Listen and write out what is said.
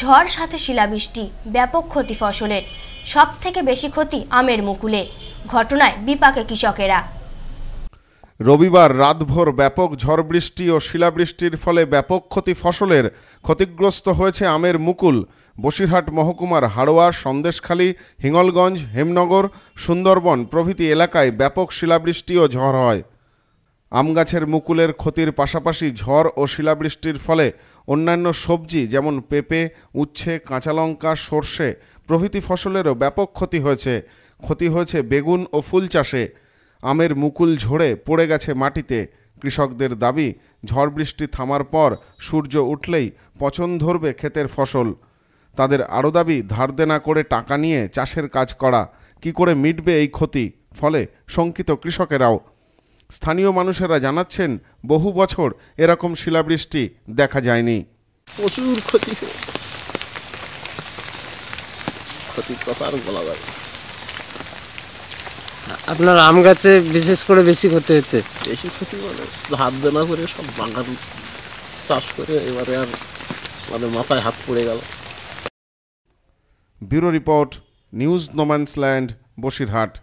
ঝড় সাথে শিলাবৃষ্টি ব্যাপক ক্ষতি ফসলের সব থেকে বেশি ক্ষতি আমের মুকুলে ঘটনায় বিপাকে কৃষকেরা রবিবার রাতভর ব্যাপক ঝড় বৃষ্টি ও শিলাবৃষ্টির ফলে ব্যাপক ক্ষতি ফসলের ক্ষতিগ্রস্ত হয়েছে আমের মুকুল বসিরহাট মহকুমার হাড়োয়া সন্দেশখালী হিঙ্গলগঞ্জ হেমনগর সুন্দরবন প্রভৃতি এলাকায় ব্যাপক শিলাবৃষ্টি ও ঝড় হয় আম গাছের মুকুলের ক্ষতির পাশাপাশি ঝড় ও শিলাবৃষ্টির ফলে অন্যান্য সবজি যেমন পেঁপে উচ্ছে কাঁচা লঙ্কা সর্ষে প্রভৃতি ফসলেরও ব্যাপক ক্ষতি হয়েছে ক্ষতি হয়েছে বেগুন ও ফুল চাষে আমের মুকুল ঝরে পড়ে গেছে মাটিতে কৃষকদের দাবি ঝড় বৃষ্টি থামার পর সূর্য উঠলেই পচন ধরবে ক্ষেতের ফসল তাদের আরও দাবি ধার দেনা করে টাকা নিয়ে চাষের কাজ করা কি করে মিটবে এই ক্ষতি ফলে শঙ্কিত কৃষকেরাও স্থানীয় মানুষেরা জানাচ্ছেন বহু বছর এরকম শিলাবৃষ্টি দেখা যায়নি প্রচুর ক্ষতি ক্ষতির কথা আর বলা যাবে আপনার আম গাছে বিশেষ করে বেশি ক্ষতি হয়েছে বেশি ক্ষতি মানে হাত দেনা করে সব বাগান চাষ করে এবারে আর মানে মাথায় হাত পড়ে গেল bureau report news no man's land Basirhat